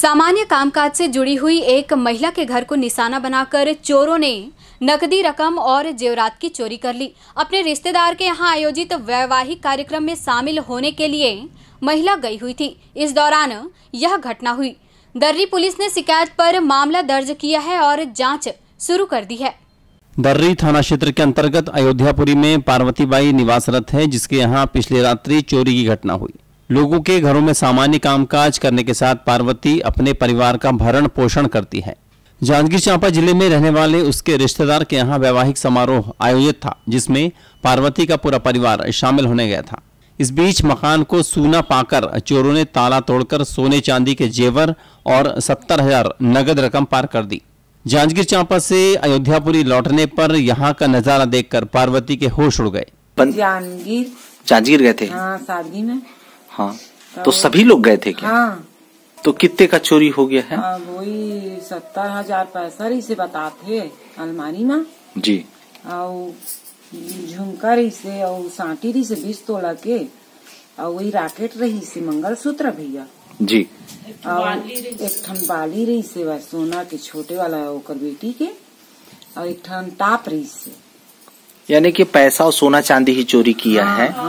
सामान्य कामकाज से जुड़ी हुई एक महिला के घर को निशाना बनाकर चोरों ने नकदी रकम और जेवरात की चोरी कर ली अपने रिश्तेदार के यहाँ आयोजित वैवाहिक कार्यक्रम में शामिल होने के लिए महिला गई हुई थी इस दौरान यह घटना हुई दर्री पुलिस ने शिकायत पर मामला दर्ज किया है और जांच शुरू कर दी है दर्री थाना क्षेत्र के अंतर्गत अयोध्यापुरी में पार्वतीबाई निवासरत है जिसके यहाँ पिछले रात्रि चोरी की घटना हुई लोगों के घरों में सामान्य कामकाज करने के साथ पार्वती अपने परिवार का भरण पोषण करती है जांजगीर चांपा जिले में रहने वाले उसके रिश्तेदार के यहाँ वैवाहिक समारोह आयोजित था जिसमें पार्वती का पूरा परिवार शामिल होने गया था इस बीच मकान को सूना पाकर चोरों ने ताला तोड़कर सोने चांदी के जेवर और सत्तर हजार नगद रकम पार कर दी जांजगीर चांपा से अयोध्यापुरी लौटने पर यहाँ का नजारा देखकर पार्वती के होश उड़ गए जांजगीर जांजगीर गए थे हाँ, में हाँ तो, तो सभी लोग गए थे क्या हाँ तो कितने का चोरी हो गया है हाँ, वही सत्तर हजार पैसठ इसे बताते अलमारी में जी और झुमकर इसे और सांटी रही से बीस तोला के और वही राकेट रही से मंगल सूत्र भैया जी और एक ठन बाली रही से वह सोना के छोटे वाला ओकर बेटी के और एक ठन ताप रही से यानी कि पैसा और सोना चांदी ही चोरी किया हाँ, है हाँ।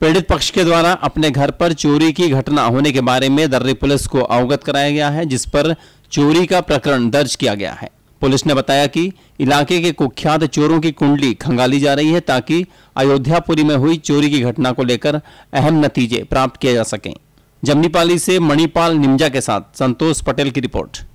पीड़ित पक्ष के द्वारा अपने घर पर चोरी की घटना होने के बारे में दर्री पुलिस को अवगत कराया गया है जिस पर चोरी का प्रकरण दर्ज किया गया है पुलिस ने बताया कि इलाके के कुख्यात चोरों की कुंडली खंगाली जा रही है ताकि अयोध्यापुरी में हुई चोरी की घटना को लेकर अहम नतीजे प्राप्त किए जा सकें जमनीपाली से मणिपाल निमजा के साथ संतोष पटेल की रिपोर्ट